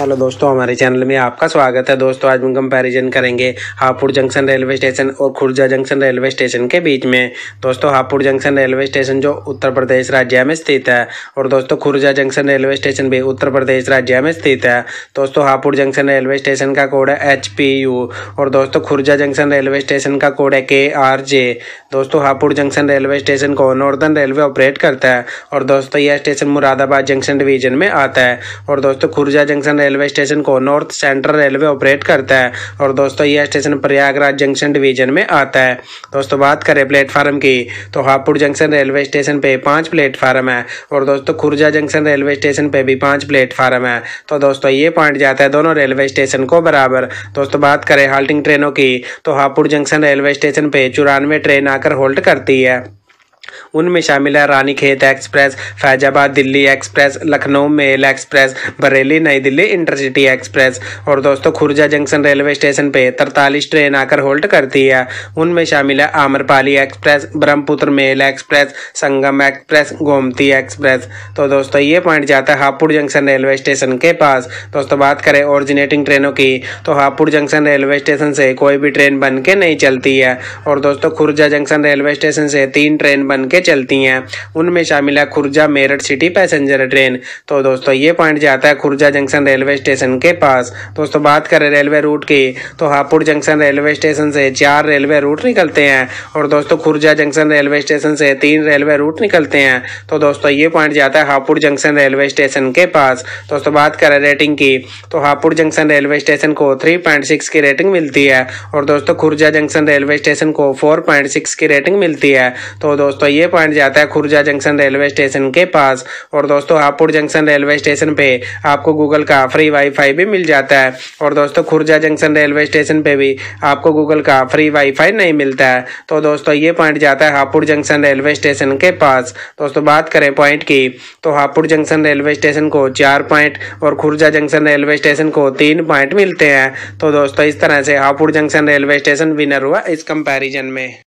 hello दोस्तों हमारे channel में आपका स्वागत है दोस्तों आज हम कंपैरिजन करेंगे हापुड़ जंक्शन रेलवे स्टेशन और खुर्जा जंक्शन रेलवे स्टेशन के बीच में दोस्तों हापुड़ जंक्शन रेलवे स्टेशन जो उत्तर प्रदेश राज्य में स्थित है और दोस्तों खुर्जा जंक्शन रेलवे स्टेशन भी उत्तर प्रदेश राज्य में स्थित है दोस्तों हापुड़ जंक्शन रेलवे स्टेशन का कोड है एच और दोस्तों खुर्जा जंक्शन रेलवे स्टेशन का कोड है के दोस्तों हापुड़ जंक्शन रेलवे स्टेशन को नॉर्दर्न रेलवे ऑपरेट करता है और दोस्तों यह स्टेशन मुरादाबाद जंक्शन डिवीजन में आता है और दोस्तों खुर्जा जंक्शन रेलवे स्टेशन को नॉर्थ सेंट्रल रेलवे ऑपरेट करता है और दोस्तों यह स्टेशन प्रयागराज जंक्शन डिवीजन में आता है दोस्तों बात करें प्लेटफार्म की तो हापुड़ जंक्शन रेलवे स्टेशन पे पांच प्लेटफार्म है और दोस्तों खुर्जा जंक्शन रेलवे स्टेशन पे भी पांच प्लेटफार्म है तो दोस्तों ये पॉइंट जाता है दोनों रेलवे स्टेशन को बराबर दोस्तों बात करें हाल्टिंग ट्रेनों की तो हापुड़ जंक्शन रेलवे स्टेशन पे चौरानवे ट्रेन आकर होल्ट करती है उनमें शामिल है Ranikhet express Faizabad Delhi express Lucknow mail express Bareilly New Delhi intercity express और दोस्तों खुर्जा जंक्शन रेलवे स्टेशन पे तरतालीस ट्रेन आकर होल्ड करती है उनमें शामिल है Amrapali express Brahmaputra mail express Sangam express Gomti express तो दोस्तों ये पॉइंट जाता है हापुड़ जंक्शन रेलवे स्टेशन के पास दोस्तों बात करें ऑरिजिनेटिंग ट्रेनों की तो हापुड़ जंक्शन रेलवे स्टेशन से कोई भी ट्रेन बन के नहीं चलती है और दोस्तों खुर्जा जंक्शन रेलवे स्टेशन से तीन ट्रेन बन के ट्रेनें चलती हैं उनमें शामिल है Khurja Meerut city passenger train तो दोस्तों ये पॉइंट जाता है खुर्जा जंक्शन रेलवे स्टेशन के पास दोस्तों बात करें रेलवे रूट की तो हापुड़ जंक्शन रेलवे स्टेशन से चार रेलवे रूट निकलते हैं और दोस्तों खुर्जा जंक्शन रेलवे स्टेशन से तीन रेलवे रूट निकलते हैं तो दोस्तों ये पॉइंट जाता है हापुड़ जंक्शन रेलवे स्टेशन के पास दोस्तों बात करें रेटिंग की तो हापुड़ जंक्शन रेलवे स्टेशन को 3.6 की रेटिंग मिलती है और दोस्तों खुर्जा जंक्शन रेलवे स्टेशन को 4.6 की रेटिंग मिलती है तो दोस्तों ये पॉइंट जाता है खुर्जा जंक्शन रेलवे स्टेशन के पास और दोस्तों हापुड़ जंक्शन रेलवे स्टेशन पे आपको गूगल का फ्री वाईफाई भी मिल जाता है और दोस्तों खुर्जा जंक्शन रेलवे स्टेशन पे भी आपको गूगल का फ्री वाईफाई नहीं मिलता है तो दोस्तों ये पॉइंट जाता है हापुड़ जंक्शन रेलवे स्टेशन के पास दोस्तों बात करें पॉइंट की तो हापुड़ जंक्शन रेलवे स्टेशन को चार पॉइंट और खुर्जा जंक्शन रेलवे स्टेशन को तीन पॉइंट मिलते हैं तो दोस्तों इस तरह से Hapur junction railway station winner हुआ इस कंपेरिजन में